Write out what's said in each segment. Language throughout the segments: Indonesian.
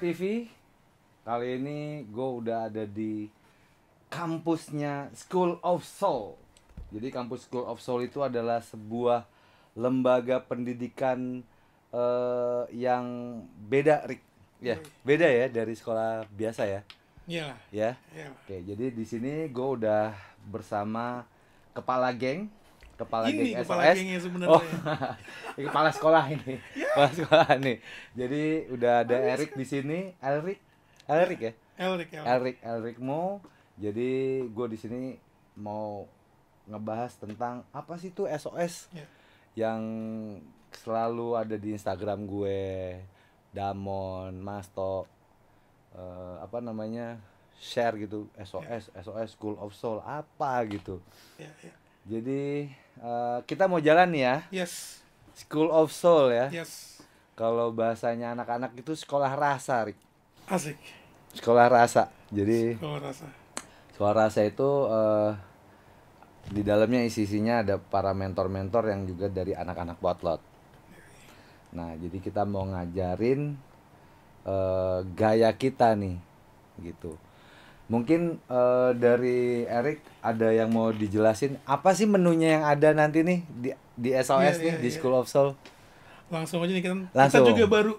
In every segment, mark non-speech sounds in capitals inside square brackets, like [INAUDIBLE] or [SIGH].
TV. Kali ini gue udah ada di kampusnya School of Soul. Jadi kampus School of Soul itu adalah sebuah lembaga pendidikan uh, yang beda, Rick. Ya, yeah, beda ya dari sekolah biasa ya. Iya. Yeah. Ya. Yeah. Oke, okay, jadi di sini gue udah bersama kepala geng kepala ini geng kepala SOS. gengnya sebenarnya. Oh, [LAUGHS] ini kepala sekolah ini. Yeah. Kepala sekolah nih. Jadi udah ada Alis. di sini, Eric Eric ya? Eric Eric Eric mau. Jadi gue di sini mau ngebahas tentang apa sih tuh SOS yeah. yang selalu ada di Instagram gue, Damon, Masto, uh, eh, apa namanya share gitu SOS, yeah. SOS School of Soul apa gitu. Yeah, yeah jadi uh, kita mau jalan nih ya. Yes. School of Soul ya. Yes. Kalau bahasanya anak-anak itu sekolah rasa, Rik. Asik. Sekolah rasa. Jadi Sekolah rasa. Sekolah rasa itu uh, di dalamnya isi-isinya ada para mentor-mentor yang juga dari anak-anak botlot. Nah, jadi kita mau ngajarin uh, gaya kita nih gitu Mungkin uh, dari Erik ada yang mau dijelasin apa sih menunya yang ada nanti nih di di SOS yeah, nih yeah, di iya. School of Soul? Langsung aja nih kita. Langsung. Kita juga baru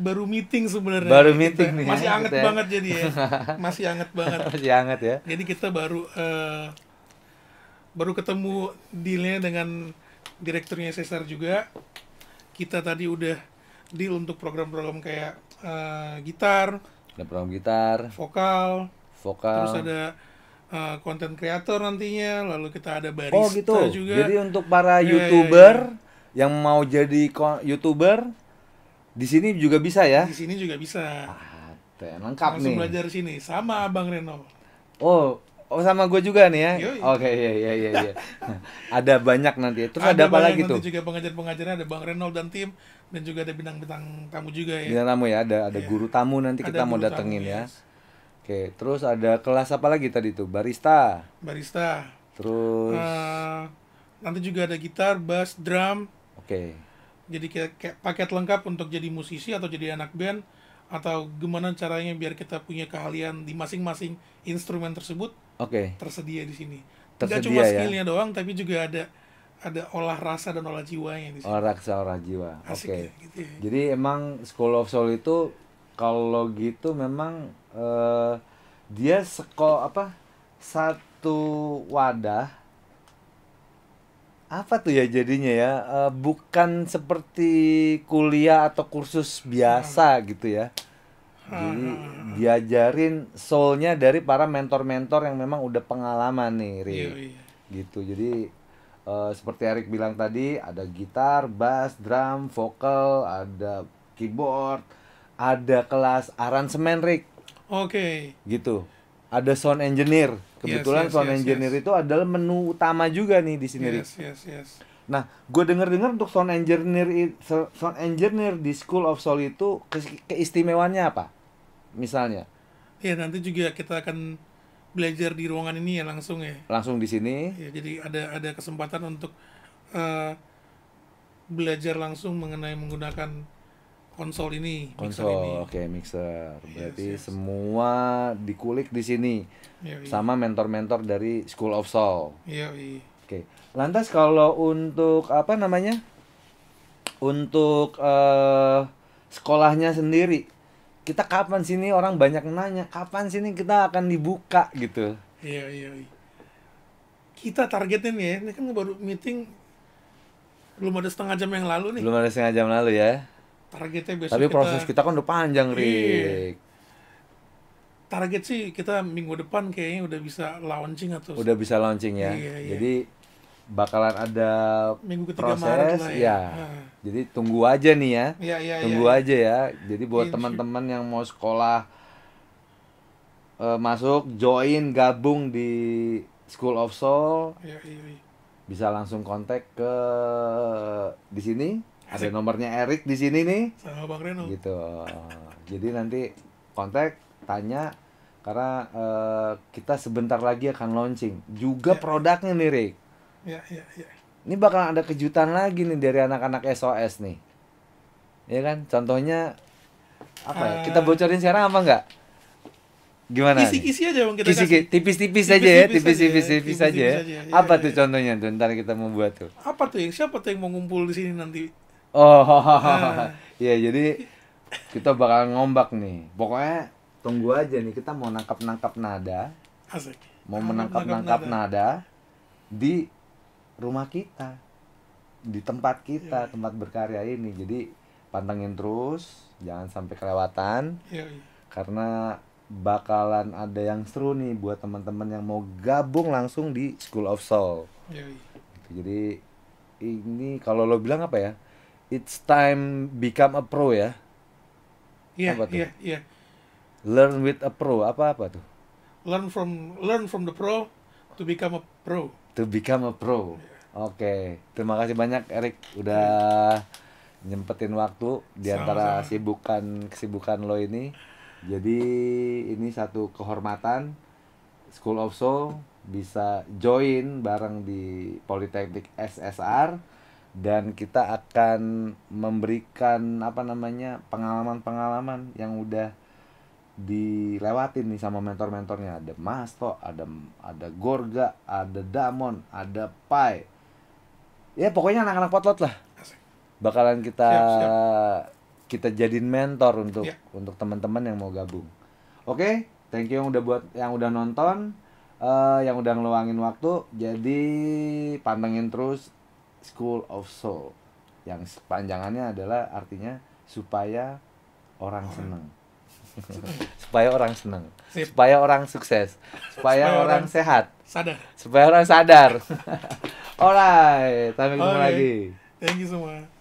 baru meeting sebenarnya. Baru meeting ya, kita. nih. Masih ya, ya. banget jadi ya. [LAUGHS] Masih hangat banget. Masih anget ya. Jadi kita baru uh, baru ketemu dealnya dengan direkturnya Cesar juga. Kita tadi udah deal untuk program-program kayak uh, gitar, program gitar, vokal, vokal terus ada konten eh, uh, kreator nantinya lalu kita ada barista oh, gitu. juga jadi untuk para yeah, iya, youtuber yeah, yeah. yang mau jadi youtuber di sini juga bisa ya di sini juga bisa ah, lengkap langsung nih belajar sini sama abang Reno oh Oh sama gue juga nih ya. Oke okay, iya iya iya iya. [LAUGHS] ada banyak nanti. Terus ada, ada apa lagi tuh? Ada juga pengajar-pengajarnya ada Bang Reno dan tim dan juga ada bintang-bintang tamu juga ya. Bintang tamu ya, ada ada yeah. guru tamu nanti ada kita mau datengin tamu, ya. Yes. Oke, terus ada kelas apa lagi tadi tuh? Barista. Barista. Terus uh, nanti juga ada gitar, bass, drum. Oke. Jadi kayak, kayak paket lengkap untuk jadi musisi atau jadi anak band atau gimana caranya biar kita punya keahlian di masing-masing instrumen tersebut. Oke. Tersedia di sini. Tersedia Gak cuma ya? skillnya ya? doang, tapi juga ada ada olah rasa dan olah jiwanya di sini. Olah rasa, olah jiwa. Oke. Okay. Ya, gitu ya. Jadi emang School of Soul itu kalau gitu memang uh, dia seko apa satu wadah apa tuh ya jadinya ya uh, bukan seperti kuliah atau kursus biasa hmm. gitu ya jadi hmm, hmm, hmm, diajarin soulnya dari para mentor-mentor yang memang udah pengalaman nih Ri. Iya, iya. gitu jadi uh, seperti Erik bilang tadi ada gitar bass drum vokal ada keyboard ada kelas aransemen Rick. Oke. Okay. Gitu. Ada sound engineer. Kebetulan yes, yes, sound yes, engineer yes. itu adalah menu utama juga nih di sini. Yes, Rick. yes, yes. Nah, gue denger-dengar untuk sound engineer sound engineer di School of Soul itu ke keistimewaannya apa? Misalnya. Ya, nanti juga kita akan belajar di ruangan ini ya langsung ya. Langsung di sini. Ya, jadi ada ada kesempatan untuk uh, belajar langsung mengenai menggunakan konsol ini konsol ini. oke mixer berarti yes, yes. semua dikulik di sini Yoi. sama mentor-mentor dari School of Soul Iya iya oke lantas kalau untuk apa namanya untuk uh, sekolahnya sendiri kita kapan sini orang banyak nanya kapan sini kita akan dibuka gitu iya iya, iya. kita targetnya nih ya ini kan baru meeting belum ada setengah jam yang lalu nih belum ada setengah jam lalu ya targetnya besok tapi proses kita, kan udah panjang iya. Rick target sih kita minggu depan kayaknya udah bisa launching atau udah bisa launching ya iya, iya. jadi bakalan ada minggu ketiga proses Maret lah ya, ya. Nah. jadi tunggu aja nih ya, ya, ya tunggu ya, aja ya jadi buat ya, teman-teman yang mau sekolah uh, masuk join gabung di School of Soul ya, ya, ya. bisa langsung kontak ke di sini ada nomornya Erik di sini nih sama Bang Reno gitu jadi nanti kontak tanya karena uh, kita sebentar lagi akan launching juga ya. produknya nih Rick Ya ya ya. ini bakal ada kejutan lagi nih dari anak-anak SOS nih ya kan contohnya apa ya? kita eh. bocorin sekarang apa enggak gimana kisi-kisi aja bang kita kisi -kisi. Ya, ya, tipis-tipis aja ya tipis-tipis tipis aja ya, apa tuh contohnya tuh ntar kita mau buat tuh apa tuh yang siapa tuh yang mau ngumpul di sini nanti Oh, [LAUGHS] [LAUGHS] iya ya jadi kita bakal ngombak nih. Pokoknya tunggu aja nih kita mau nangkap nangkap nada. Asik. Mau menangkap nangkap nada. di rumah kita, di tempat kita, yeah. tempat berkarya ini. Jadi pantengin terus, jangan sampai kelewatan. Iya, iya. Karena bakalan ada yang seru nih buat teman-teman yang mau gabung langsung di School of Soul. Yeah. Iya. Gitu, jadi ini kalau lo bilang apa ya? it's time become a pro ya. Iya, iya, iya. Learn with a pro apa apa tuh? Learn from learn from the pro to become a pro. To become a pro. Oke, okay. terima kasih banyak Erik udah nyempetin waktu di antara sibukan kesibukan lo ini. Jadi ini satu kehormatan School of Soul bisa join bareng di Politeknik SSR dan kita akan memberikan apa namanya pengalaman-pengalaman yang udah dilewatin nih sama mentor-mentornya ada Masto, ada ada Gorga, ada Damon, ada Pai. Ya pokoknya anak-anak potlot lah. Bakalan kita siap, siap. kita jadiin mentor untuk ya. untuk teman-teman yang mau gabung. Oke, okay? thank you yang udah buat yang udah nonton, uh, yang udah ngeluangin waktu. Jadi pantengin terus School of Soul yang panjangannya adalah artinya supaya orang oh. senang [LAUGHS] supaya orang senang supaya orang sukses [LAUGHS] supaya, supaya orang, orang sehat sadar supaya orang sadar [LAUGHS] alright sampai jumpa okay. lagi thank you semua